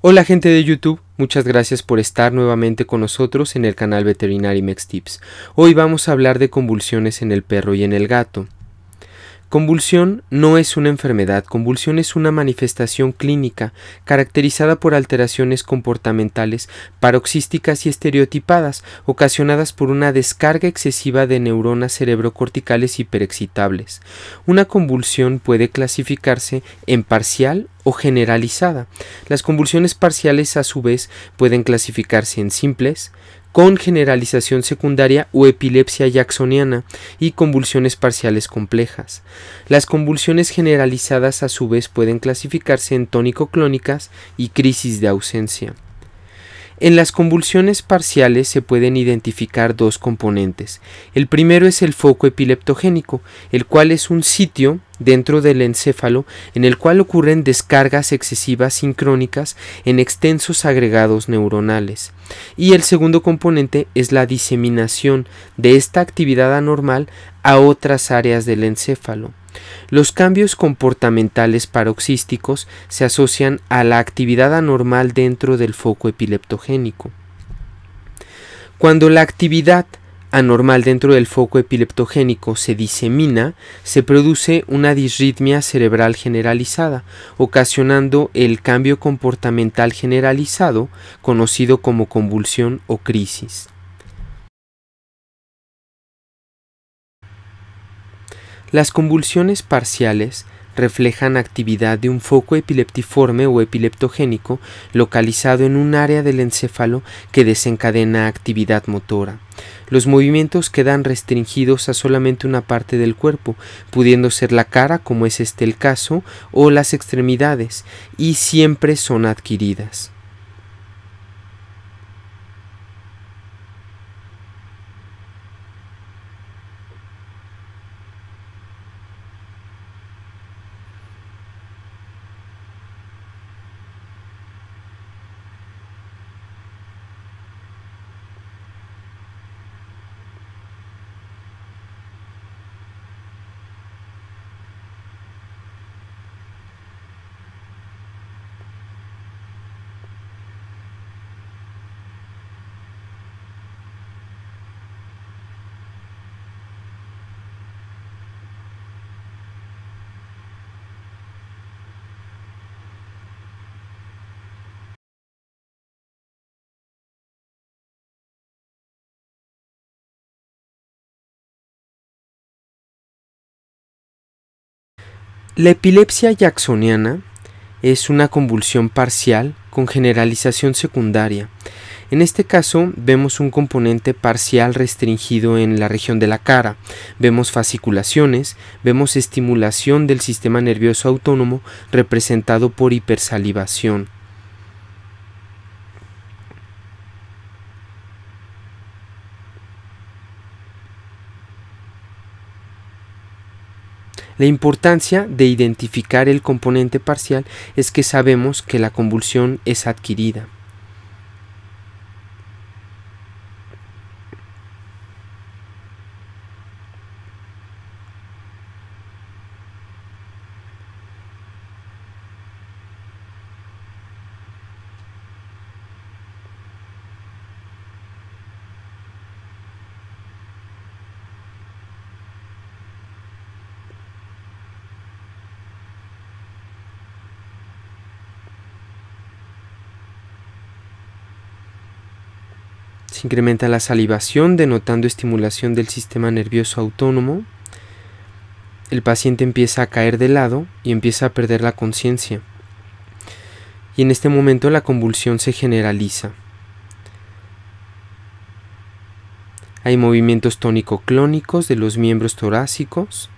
Hola gente de YouTube, muchas gracias por estar nuevamente con nosotros en el canal Veterinary Mex Tips. Hoy vamos a hablar de convulsiones en el perro y en el gato. Convulsión no es una enfermedad, convulsión es una manifestación clínica caracterizada por alteraciones comportamentales paroxísticas y estereotipadas ocasionadas por una descarga excesiva de neuronas cerebrocorticales hiperexcitables. Una convulsión puede clasificarse en parcial o generalizada. Las convulsiones parciales a su vez pueden clasificarse en simples, con generalización secundaria o epilepsia jacksoniana y convulsiones parciales complejas. Las convulsiones generalizadas a su vez pueden clasificarse en tónico-clónicas y crisis de ausencia. En las convulsiones parciales se pueden identificar dos componentes. El primero es el foco epileptogénico, el cual es un sitio dentro del encéfalo en el cual ocurren descargas excesivas sincrónicas en extensos agregados neuronales. Y el segundo componente es la diseminación de esta actividad anormal a otras áreas del encéfalo. Los cambios comportamentales paroxísticos se asocian a la actividad anormal dentro del foco epileptogénico. Cuando la actividad anormal dentro del foco epileptogénico se disemina, se produce una disritmia cerebral generalizada, ocasionando el cambio comportamental generalizado conocido como convulsión o crisis. Las convulsiones parciales reflejan actividad de un foco epileptiforme o epileptogénico localizado en un área del encéfalo que desencadena actividad motora. Los movimientos quedan restringidos a solamente una parte del cuerpo, pudiendo ser la cara, como es este el caso, o las extremidades, y siempre son adquiridas. La epilepsia jacksoniana es una convulsión parcial con generalización secundaria. En este caso vemos un componente parcial restringido en la región de la cara, vemos fasciculaciones, vemos estimulación del sistema nervioso autónomo representado por hipersalivación. La importancia de identificar el componente parcial es que sabemos que la convulsión es adquirida. Se incrementa la salivación, denotando estimulación del sistema nervioso autónomo. El paciente empieza a caer de lado y empieza a perder la conciencia. Y en este momento la convulsión se generaliza. Hay movimientos tónico-clónicos de los miembros torácicos.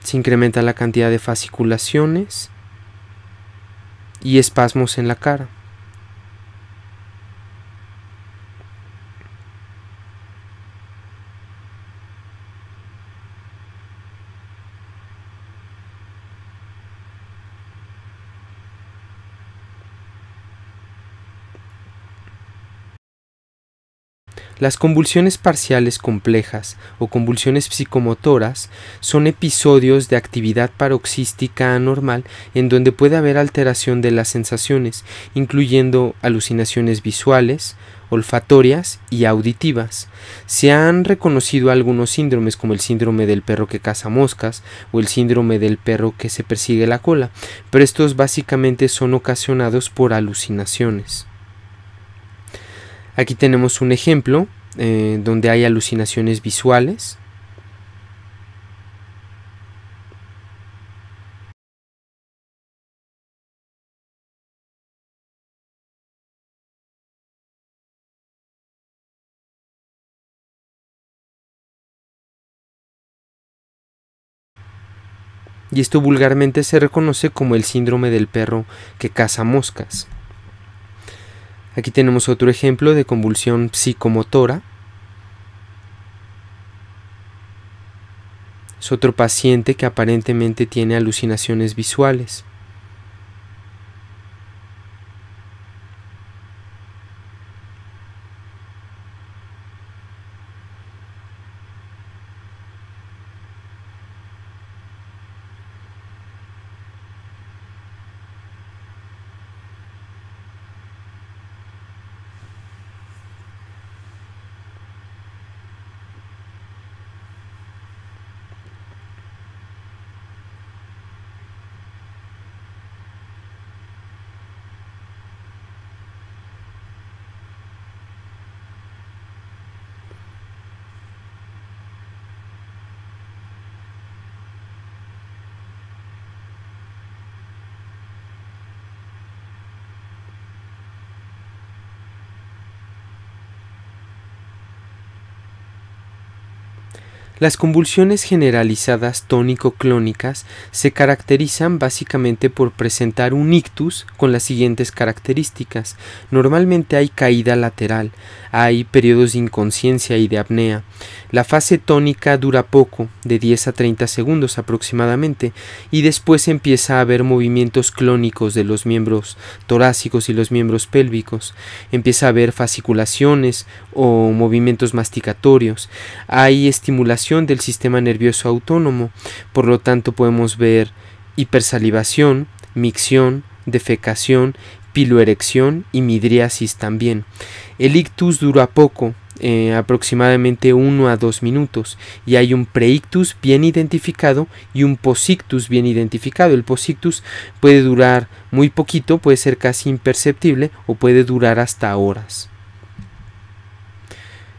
Se incrementa la cantidad de fasciculaciones y espasmos en la cara. Las convulsiones parciales complejas o convulsiones psicomotoras son episodios de actividad paroxística anormal en donde puede haber alteración de las sensaciones, incluyendo alucinaciones visuales, olfatorias y auditivas. Se han reconocido algunos síndromes como el síndrome del perro que caza moscas o el síndrome del perro que se persigue la cola, pero estos básicamente son ocasionados por alucinaciones. Aquí tenemos un ejemplo eh, donde hay alucinaciones visuales. y esto vulgarmente se reconoce como el síndrome del perro que caza moscas. Aquí tenemos otro ejemplo de convulsión psicomotora. Es otro paciente que aparentemente tiene alucinaciones visuales. Las convulsiones generalizadas tónico-clónicas se caracterizan básicamente por presentar un ictus con las siguientes características. Normalmente hay caída lateral, hay periodos de inconsciencia y de apnea, la fase tónica dura poco, de 10 a 30 segundos aproximadamente, y después empieza a haber movimientos clónicos de los miembros torácicos y los miembros pélvicos. Empieza a haber fasciculaciones o movimientos masticatorios. Hay estimulación del sistema nervioso autónomo, por lo tanto podemos ver hipersalivación, micción, defecación, piloerección y midriasis también. El ictus dura poco, eh, aproximadamente 1 a 2 minutos y hay un preictus bien identificado y un posictus bien identificado. El posictus puede durar muy poquito, puede ser casi imperceptible o puede durar hasta horas.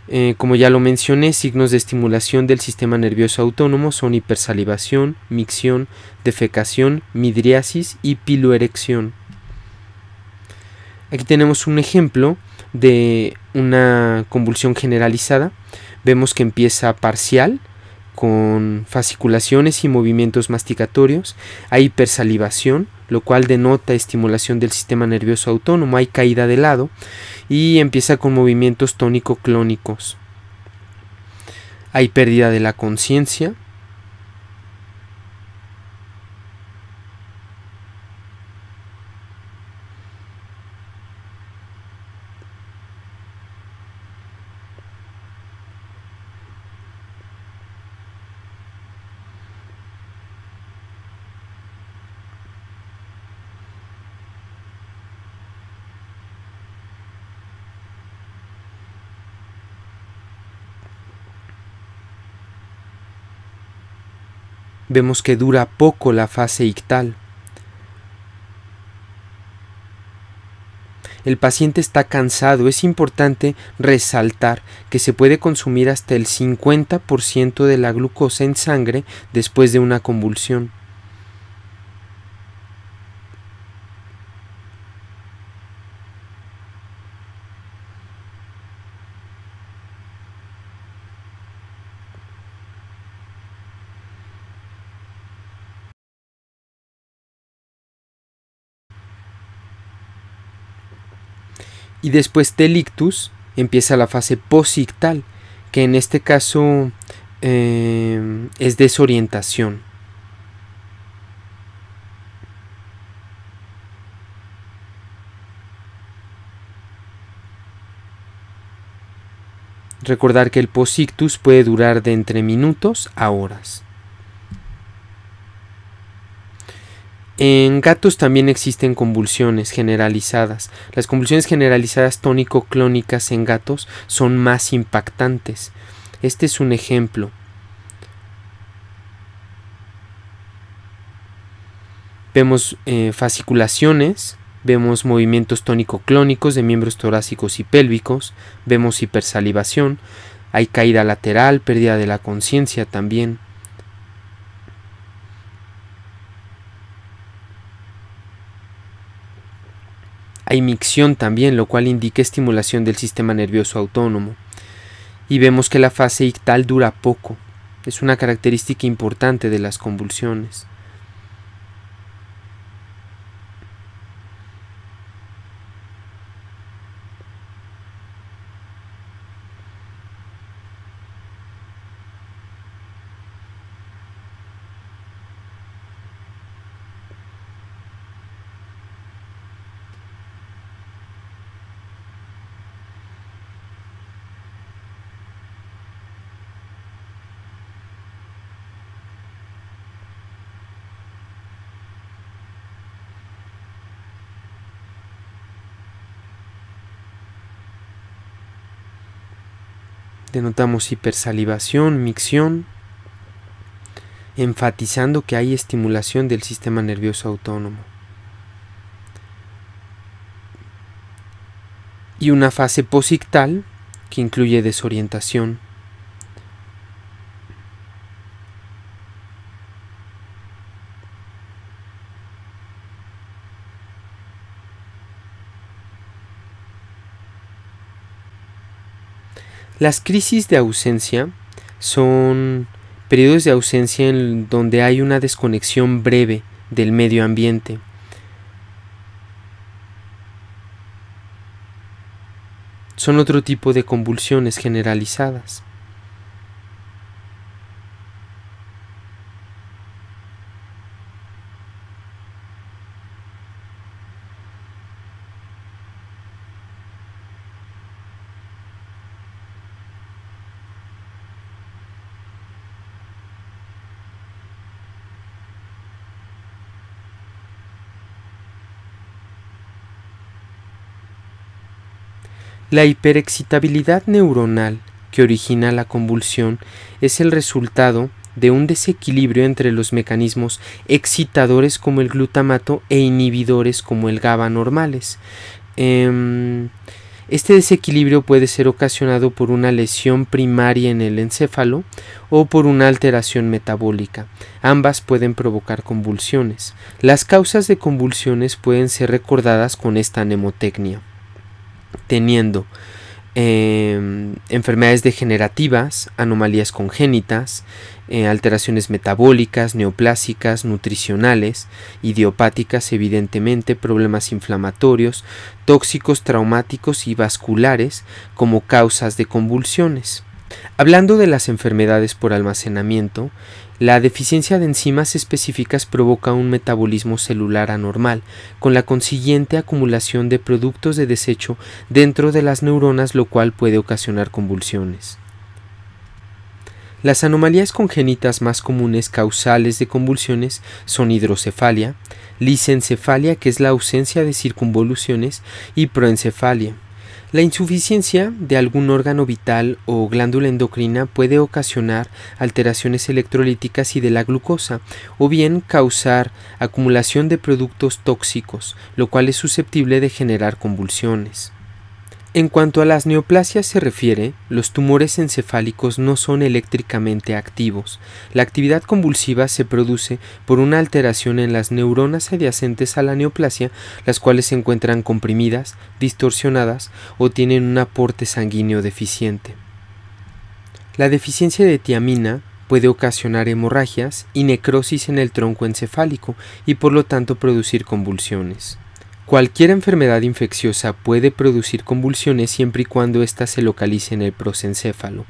Eh, como ya lo mencioné, signos de estimulación del sistema nervioso autónomo son hipersalivación, micción, defecación, midriasis y piloerección. Aquí tenemos un ejemplo de una convulsión generalizada, vemos que empieza parcial, con fasciculaciones y movimientos masticatorios, hay hipersalivación, lo cual denota estimulación del sistema nervioso autónomo, hay caída de lado y empieza con movimientos tónico-clónicos. Hay pérdida de la conciencia, vemos que dura poco la fase ictal. El paciente está cansado, es importante resaltar que se puede consumir hasta el 50% de la glucosa en sangre después de una convulsión. y después del ictus empieza la fase posictal, que en este caso eh, es desorientación. Recordar que el posictus puede durar de entre minutos a horas. En gatos también existen convulsiones generalizadas. Las convulsiones generalizadas tónico-clónicas en gatos son más impactantes. Este es un ejemplo. Vemos eh, fasciculaciones, vemos movimientos tónico-clónicos de miembros torácicos y pélvicos, vemos hipersalivación, hay caída lateral, pérdida de la conciencia también. Hay micción también, lo cual indica estimulación del sistema nervioso autónomo. Y vemos que la fase ictal dura poco. Es una característica importante de las convulsiones. denotamos hipersalivación, micción, enfatizando que hay estimulación del sistema nervioso autónomo. Y una fase posictal que incluye desorientación, Las crisis de ausencia son periodos de ausencia en donde hay una desconexión breve del medio ambiente. Son otro tipo de convulsiones generalizadas. La hiperexcitabilidad neuronal que origina la convulsión es el resultado de un desequilibrio entre los mecanismos excitadores como el glutamato e inhibidores como el GABA normales. Em, este desequilibrio puede ser ocasionado por una lesión primaria en el encéfalo o por una alteración metabólica. Ambas pueden provocar convulsiones. Las causas de convulsiones pueden ser recordadas con esta mnemotecnia teniendo em, enfermedades degenerativas, anomalías congénitas, eh, alteraciones metabólicas, neoplásicas, nutricionales, idiopáticas, evidentemente, problemas inflamatorios, tóxicos, traumáticos y vasculares como causas de convulsiones. Hablando de las enfermedades por almacenamiento, la deficiencia de enzimas específicas provoca un metabolismo celular anormal, con la consiguiente acumulación de productos de desecho dentro de las neuronas, lo cual puede ocasionar convulsiones. Las anomalías congénitas más comunes causales de convulsiones son hidrocefalia, lisencefalia, que es la ausencia de circunvoluciones, y proencefalia, la insuficiencia de algún órgano vital o glándula endocrina puede ocasionar alteraciones electrolíticas y de la glucosa, o bien causar acumulación de productos tóxicos, lo cual es susceptible de generar convulsiones. En cuanto a las neoplasias se refiere, los tumores encefálicos no son eléctricamente activos. La actividad convulsiva se produce por una alteración en las neuronas adyacentes a la neoplasia, las cuales se encuentran comprimidas, distorsionadas o tienen un aporte sanguíneo deficiente. La deficiencia de tiamina puede ocasionar hemorragias y necrosis en el tronco encefálico y por lo tanto producir convulsiones. Cualquier enfermedad infecciosa puede producir convulsiones siempre y cuando ésta se localice en el prosencéfalo.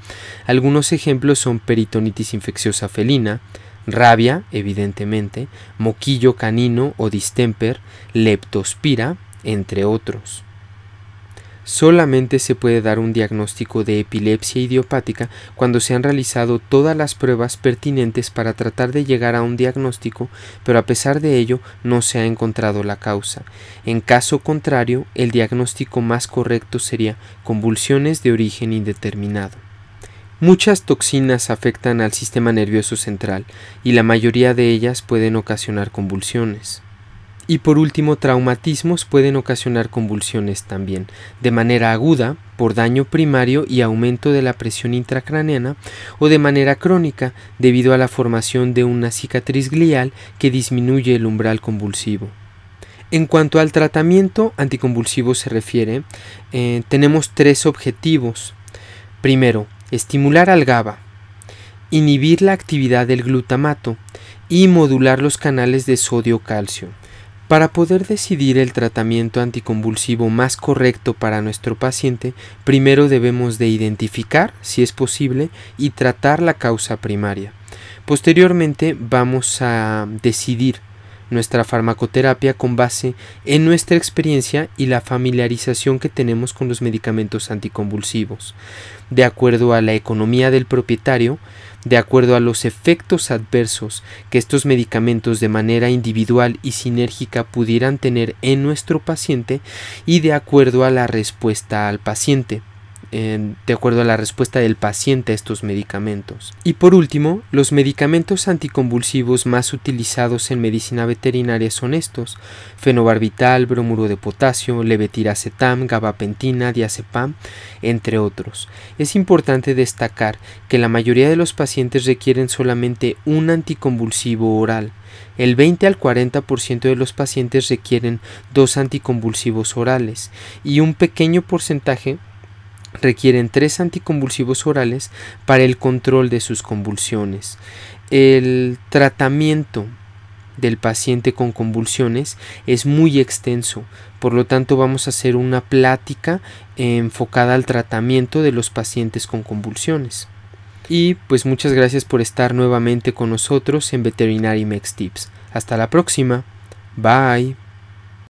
Algunos ejemplos son peritonitis infecciosa felina, rabia, evidentemente, moquillo canino o distemper, leptospira, entre otros. Solamente se puede dar un diagnóstico de epilepsia idiopática cuando se han realizado todas las pruebas pertinentes para tratar de llegar a un diagnóstico, pero a pesar de ello no se ha encontrado la causa. En caso contrario, el diagnóstico más correcto sería convulsiones de origen indeterminado. Muchas toxinas afectan al sistema nervioso central y la mayoría de ellas pueden ocasionar convulsiones. Y por último, traumatismos pueden ocasionar convulsiones también, de manera aguda, por daño primario y aumento de la presión intracraneana, o de manera crónica, debido a la formación de una cicatriz glial que disminuye el umbral convulsivo. En cuanto al tratamiento anticonvulsivo se refiere, eh, tenemos tres objetivos. Primero, estimular al GABA, inhibir la actividad del glutamato y modular los canales de sodio-calcio. Para poder decidir el tratamiento anticonvulsivo más correcto para nuestro paciente, primero debemos de identificar, si es posible, y tratar la causa primaria. Posteriormente vamos a decidir nuestra farmacoterapia con base en nuestra experiencia y la familiarización que tenemos con los medicamentos anticonvulsivos. De acuerdo a la economía del propietario, de acuerdo a los efectos adversos que estos medicamentos de manera individual y sinérgica pudieran tener en nuestro paciente y de acuerdo a la respuesta al paciente de acuerdo a la respuesta del paciente a estos medicamentos. Y por último, los medicamentos anticonvulsivos más utilizados en medicina veterinaria son estos: fenobarbital, bromuro de potasio, levetiracetam, gabapentina, diazepam, entre otros. Es importante destacar que la mayoría de los pacientes requieren solamente un anticonvulsivo oral. El 20 al 40% de los pacientes requieren dos anticonvulsivos orales y un pequeño porcentaje requieren tres anticonvulsivos orales para el control de sus convulsiones. El tratamiento del paciente con convulsiones es muy extenso, por lo tanto vamos a hacer una plática enfocada al tratamiento de los pacientes con convulsiones. Y pues muchas gracias por estar nuevamente con nosotros en Veterinary Mex Tips. Hasta la próxima. Bye.